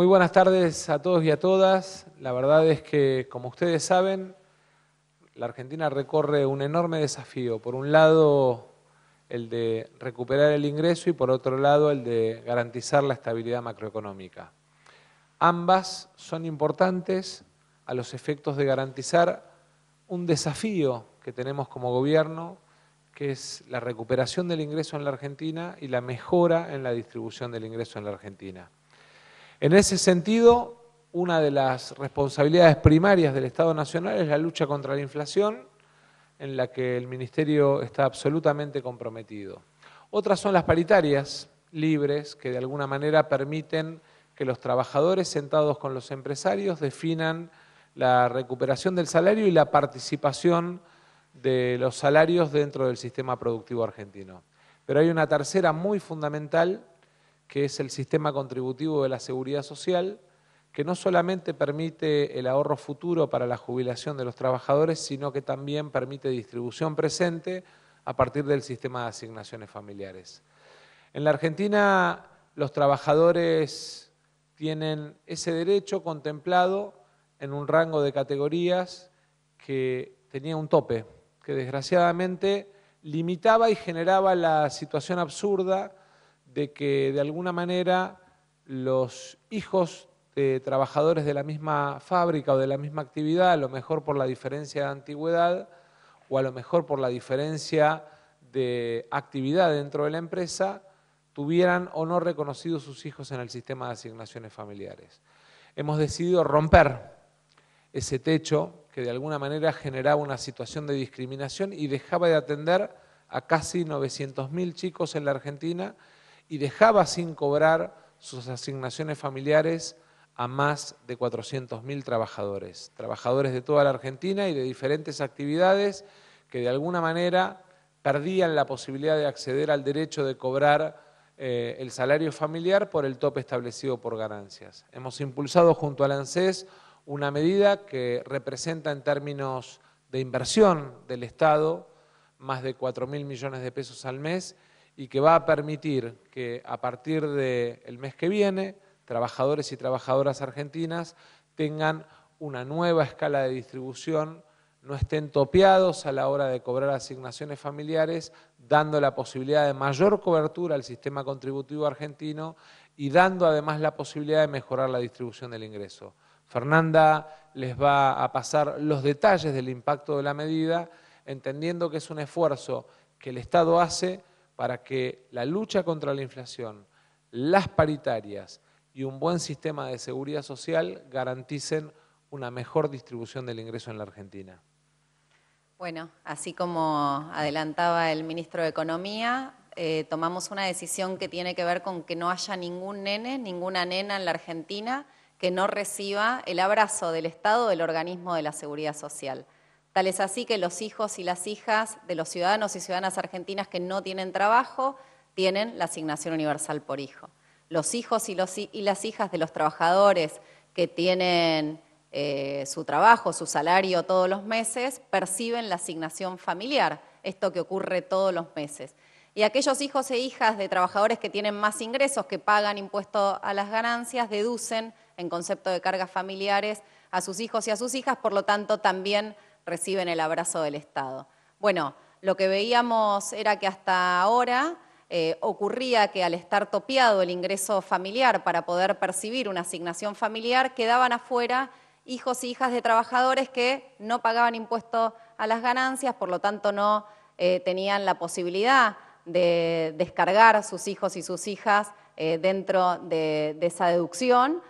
Muy buenas tardes a todos y a todas. La verdad es que, como ustedes saben, la Argentina recorre un enorme desafío. Por un lado, el de recuperar el ingreso y por otro lado, el de garantizar la estabilidad macroeconómica. Ambas son importantes a los efectos de garantizar un desafío que tenemos como gobierno, que es la recuperación del ingreso en la Argentina y la mejora en la distribución del ingreso en la Argentina. En ese sentido, una de las responsabilidades primarias del Estado Nacional es la lucha contra la inflación, en la que el Ministerio está absolutamente comprometido. Otras son las paritarias libres, que de alguna manera permiten que los trabajadores sentados con los empresarios definan la recuperación del salario y la participación de los salarios dentro del sistema productivo argentino. Pero hay una tercera muy fundamental que es el sistema contributivo de la seguridad social, que no solamente permite el ahorro futuro para la jubilación de los trabajadores, sino que también permite distribución presente a partir del sistema de asignaciones familiares. En la Argentina los trabajadores tienen ese derecho contemplado en un rango de categorías que tenía un tope, que desgraciadamente limitaba y generaba la situación absurda de que de alguna manera los hijos de trabajadores de la misma fábrica o de la misma actividad, a lo mejor por la diferencia de antigüedad o a lo mejor por la diferencia de actividad dentro de la empresa, tuvieran o no reconocidos sus hijos en el sistema de asignaciones familiares. Hemos decidido romper ese techo que de alguna manera generaba una situación de discriminación y dejaba de atender a casi 900.000 chicos en la Argentina y dejaba sin cobrar sus asignaciones familiares a más de 400.000 trabajadores, trabajadores de toda la Argentina y de diferentes actividades que de alguna manera perdían la posibilidad de acceder al derecho de cobrar eh, el salario familiar por el tope establecido por ganancias. Hemos impulsado junto al ANSES una medida que representa en términos de inversión del Estado más de 4.000 millones de pesos al mes y que va a permitir que a partir del mes que viene trabajadores y trabajadoras argentinas tengan una nueva escala de distribución, no estén topeados a la hora de cobrar asignaciones familiares, dando la posibilidad de mayor cobertura al sistema contributivo argentino y dando además la posibilidad de mejorar la distribución del ingreso. Fernanda les va a pasar los detalles del impacto de la medida, entendiendo que es un esfuerzo que el Estado hace para que la lucha contra la inflación, las paritarias y un buen sistema de seguridad social garanticen una mejor distribución del ingreso en la Argentina. Bueno, así como adelantaba el ministro de Economía, eh, tomamos una decisión que tiene que ver con que no haya ningún nene, ninguna nena en la Argentina que no reciba el abrazo del Estado del organismo de la seguridad social es así que los hijos y las hijas de los ciudadanos y ciudadanas argentinas que no tienen trabajo tienen la asignación universal por hijo. Los hijos y, las hijas de los trabajadores que tienen eh, su trabajo, su salario todos los meses, perciben la asignación familiar, esto que ocurre todos los meses. Y aquellos hijos e hijas de trabajadores que tienen más ingresos, que pagan impuesto a las ganancias, deducen en concepto de cargas familiares a sus hijos y a sus hijas, por lo tanto también reciben el abrazo del Estado. Bueno, lo que veíamos era que hasta ahora eh, ocurría que al estar topiado el ingreso familiar para poder percibir una asignación familiar, quedaban afuera hijos e hijas de trabajadores que no pagaban impuesto a las ganancias, por lo tanto no eh, tenían la posibilidad de descargar sus hijos y sus hijas eh, dentro de esa deducción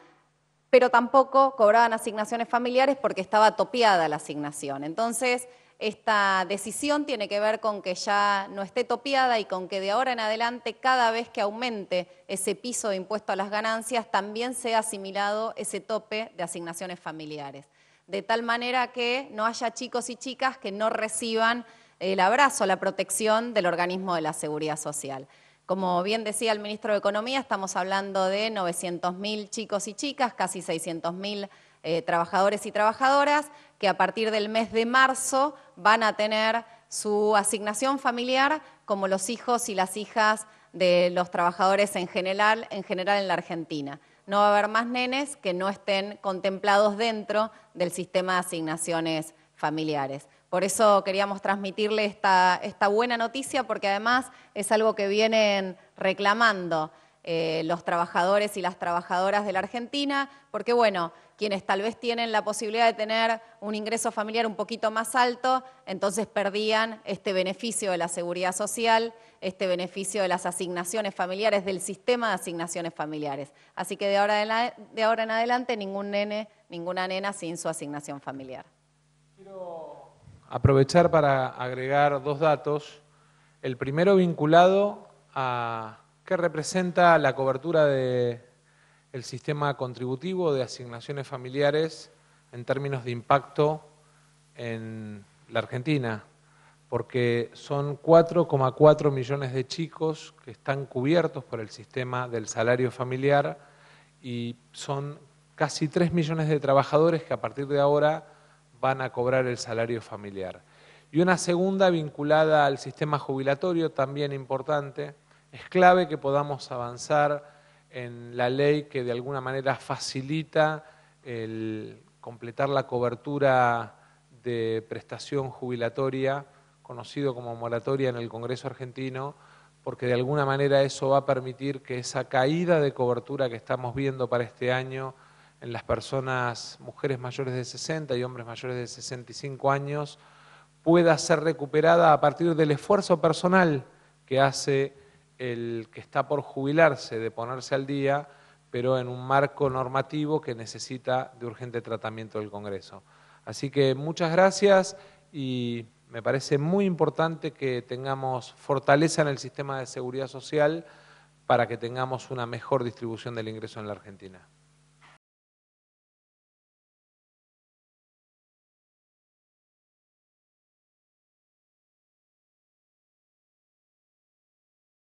pero tampoco cobraban asignaciones familiares porque estaba topiada la asignación. Entonces, esta decisión tiene que ver con que ya no esté topiada y con que de ahora en adelante, cada vez que aumente ese piso de impuesto a las ganancias, también sea asimilado ese tope de asignaciones familiares. De tal manera que no haya chicos y chicas que no reciban el abrazo, la protección del organismo de la seguridad social. Como bien decía el ministro de Economía, estamos hablando de 900.000 chicos y chicas, casi 600.000 eh, trabajadores y trabajadoras, que a partir del mes de marzo van a tener su asignación familiar como los hijos y las hijas de los trabajadores en general, en general en la Argentina. No va a haber más nenes que no estén contemplados dentro del sistema de asignaciones familiares. Por eso queríamos transmitirle esta, buena noticia, porque además es algo que vienen reclamando eh, los trabajadores y las trabajadoras de la Argentina, porque bueno, quienes tal vez tienen la posibilidad de tener un ingreso familiar un poquito más alto, entonces perdían este beneficio de la seguridad social, este beneficio de las asignaciones familiares, del sistema de asignaciones familiares. Así que de ahora, en, de ahora en adelante ningún nene, ninguna nena sin su asignación familiar aprovechar para agregar dos datos. El primero vinculado a qué representa la cobertura del el sistema contributivo de asignaciones familiares en términos de impacto en la Argentina, porque son 4,4 millones de chicos que están cubiertos por el sistema del salario familiar y son casi 3 millones de trabajadores que a partir de ahora van a cobrar el salario familiar. Y una segunda vinculada al sistema jubilatorio, también importante. Es clave que podamos avanzar en la ley que de alguna manera facilita el completar la cobertura de prestación jubilatoria, conocido como moratoria en el Congreso argentino, porque de alguna manera eso va a permitir que esa caída de cobertura que estamos viendo para este año en las personas, mujeres mayores de 60 y hombres mayores de 65 años, pueda ser recuperada a partir del esfuerzo personal que hace el que está por jubilarse de ponerse al día, pero en un marco normativo que necesita de urgente tratamiento del Congreso. Así que muchas gracias y me parece muy importante que tengamos fortaleza en el sistema de seguridad social para que tengamos una mejor distribución del ingreso en la Argentina.